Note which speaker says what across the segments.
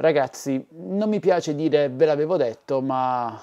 Speaker 1: Ragazzi, non mi piace dire ve l'avevo detto, ma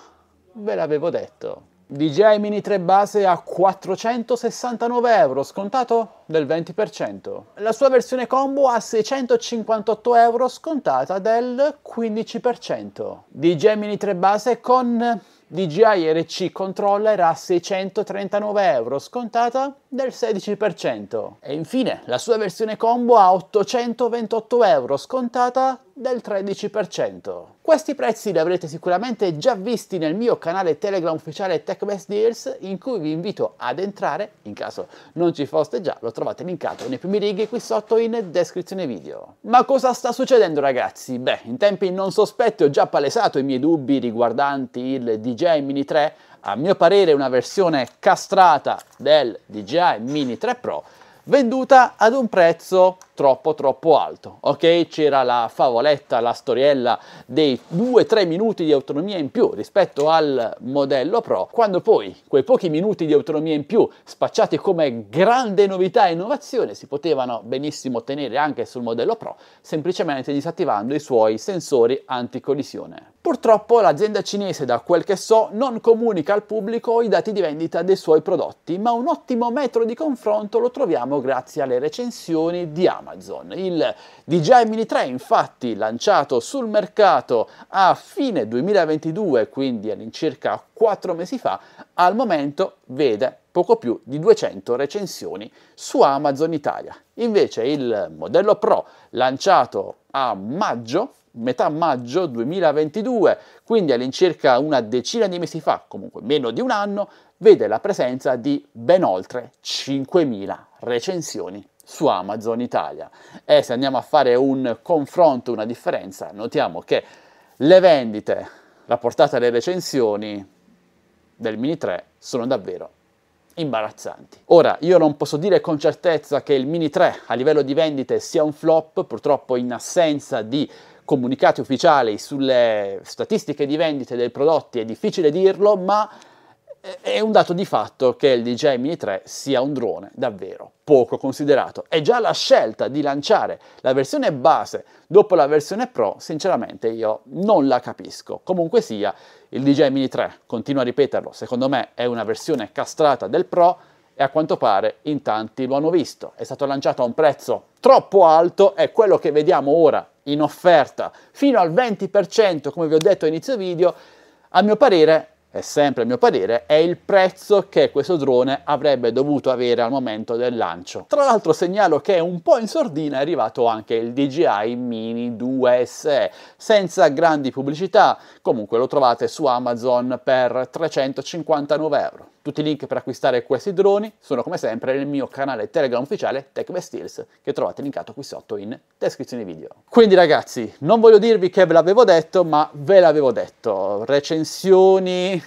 Speaker 1: ve l'avevo detto. DJI Mini 3 base a 469 euro, scontato del 20%. La sua versione combo a 658 euro, scontata del 15%. DJI Mini 3 base con DJI RC controller a 639 euro, scontata del 16%. E infine la sua versione combo a 828 euro, scontata del 13%. Questi prezzi li avrete sicuramente già visti nel mio canale Telegram ufficiale TechBest Deals in cui vi invito ad entrare, in caso non ci foste già, lo trovate linkato nei primi righi qui sotto in descrizione video. Ma cosa sta succedendo ragazzi? Beh, in tempi non sospetti ho già palesato i miei dubbi riguardanti il DJI Mini 3, a mio parere una versione castrata del DJI Mini 3 Pro venduta ad un prezzo troppo troppo alto, ok? C'era la favoletta, la storiella dei 2-3 minuti di autonomia in più rispetto al modello Pro, quando poi quei pochi minuti di autonomia in più spacciati come grande novità e innovazione si potevano benissimo ottenere anche sul modello Pro, semplicemente disattivando i suoi sensori anticollisione. Purtroppo l'azienda cinese, da quel che so, non comunica al pubblico i dati di vendita dei suoi prodotti, ma un ottimo metro di confronto lo troviamo troviamo grazie alle recensioni di Amazon. Il DJI Mini 3 infatti lanciato sul mercato a fine 2022, quindi all'incirca 4 mesi fa, al momento vede poco più di 200 recensioni su Amazon Italia. Invece il modello Pro lanciato a maggio, metà maggio 2022, quindi all'incirca una decina di mesi fa, comunque meno di un anno, vede la presenza di ben oltre 5.000 recensioni su Amazon Italia. E se andiamo a fare un confronto, una differenza, notiamo che le vendite, la portata delle recensioni del Mini 3 sono davvero imbarazzanti. Ora, io non posso dire con certezza che il Mini 3 a livello di vendite sia un flop, purtroppo in assenza di comunicati ufficiali sulle statistiche di vendite dei prodotti è difficile dirlo, ma è un dato di fatto che il DJI Mini 3 sia un drone davvero poco considerato e già la scelta di lanciare la versione base dopo la versione Pro sinceramente io non la capisco. Comunque sia, il DJI Mini 3, continuo a ripeterlo, secondo me è una versione castrata del Pro e a quanto pare in tanti lo hanno visto. È stato lanciato a un prezzo troppo alto e quello che vediamo ora in offerta fino al 20% come vi ho detto a inizio video a mio parere è sempre a mio parere, è il prezzo che questo drone avrebbe dovuto avere al momento del lancio. Tra l'altro segnalo che un po' in sordina è arrivato anche il DJI Mini 2 SE, senza grandi pubblicità, comunque lo trovate su Amazon per 359 euro. Tutti i link per acquistare questi droni sono come sempre nel mio canale Telegram ufficiale Tech by che trovate linkato qui sotto in descrizione video. Quindi ragazzi, non voglio dirvi che ve l'avevo detto, ma ve l'avevo detto. Recensioni,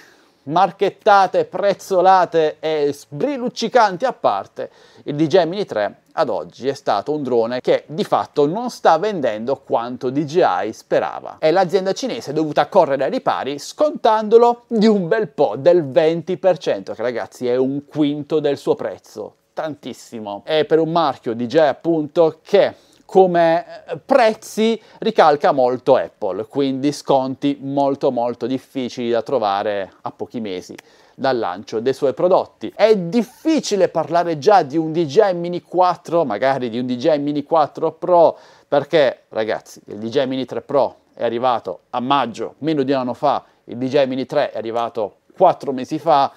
Speaker 1: marchettate, prezzolate e sbriluccicanti a parte, il DJI Mini 3 ad oggi è stato un drone che di fatto non sta vendendo quanto DJI sperava e l'azienda cinese è dovuta correre ai ripari scontandolo di un bel po' del 20% che ragazzi è un quinto del suo prezzo tantissimo è per un marchio DJI appunto che come eh, prezzi ricalca molto Apple, quindi sconti molto molto difficili da trovare a pochi mesi dal lancio dei suoi prodotti. È difficile parlare già di un DJI Mini 4, magari di un DJI Mini 4 Pro, perché ragazzi, il DJI Mini 3 Pro è arrivato a maggio, meno di un anno fa, il DJI Mini 3 è arrivato quattro mesi fa,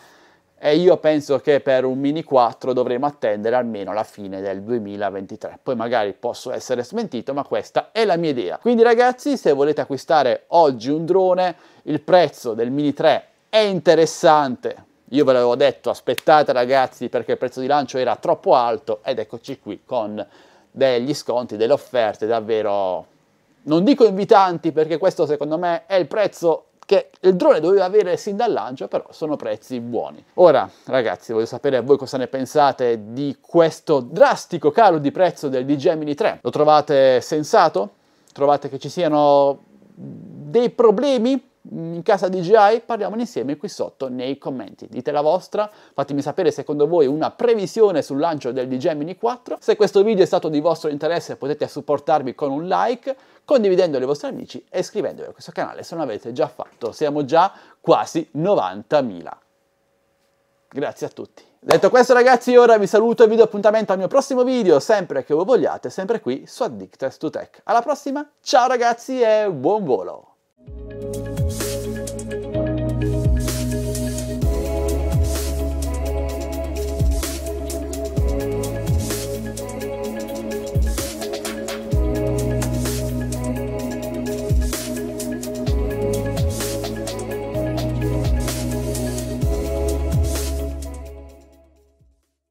Speaker 1: e io penso che per un Mini 4 dovremo attendere almeno la fine del 2023. Poi magari posso essere smentito, ma questa è la mia idea. Quindi ragazzi, se volete acquistare oggi un drone, il prezzo del Mini 3 è interessante. Io ve l'avevo detto, aspettate ragazzi perché il prezzo di lancio era troppo alto ed eccoci qui con degli sconti, delle offerte davvero non dico invitanti perché questo secondo me è il prezzo che il drone doveva avere sin dal lancio, però sono prezzi buoni. Ora, ragazzi, voglio sapere voi cosa ne pensate di questo drastico calo di prezzo del DJI Mini 3. Lo trovate sensato? Trovate che ci siano dei problemi in casa DJI, parliamone insieme qui sotto nei commenti. Dite la vostra, fatemi sapere secondo voi una previsione sul lancio del DJI Mini 4. Se questo video è stato di vostro interesse potete supportarmi con un like, condividendo ai vostri amici e iscrivendovi a questo canale se non l'avete già fatto. Siamo già quasi 90.000. Grazie a tutti. Detto questo ragazzi, ora vi saluto e vi do appuntamento al mio prossimo video, sempre che voi vogliate, sempre qui su Addicted to Tech. Alla prossima, ciao ragazzi e buon volo!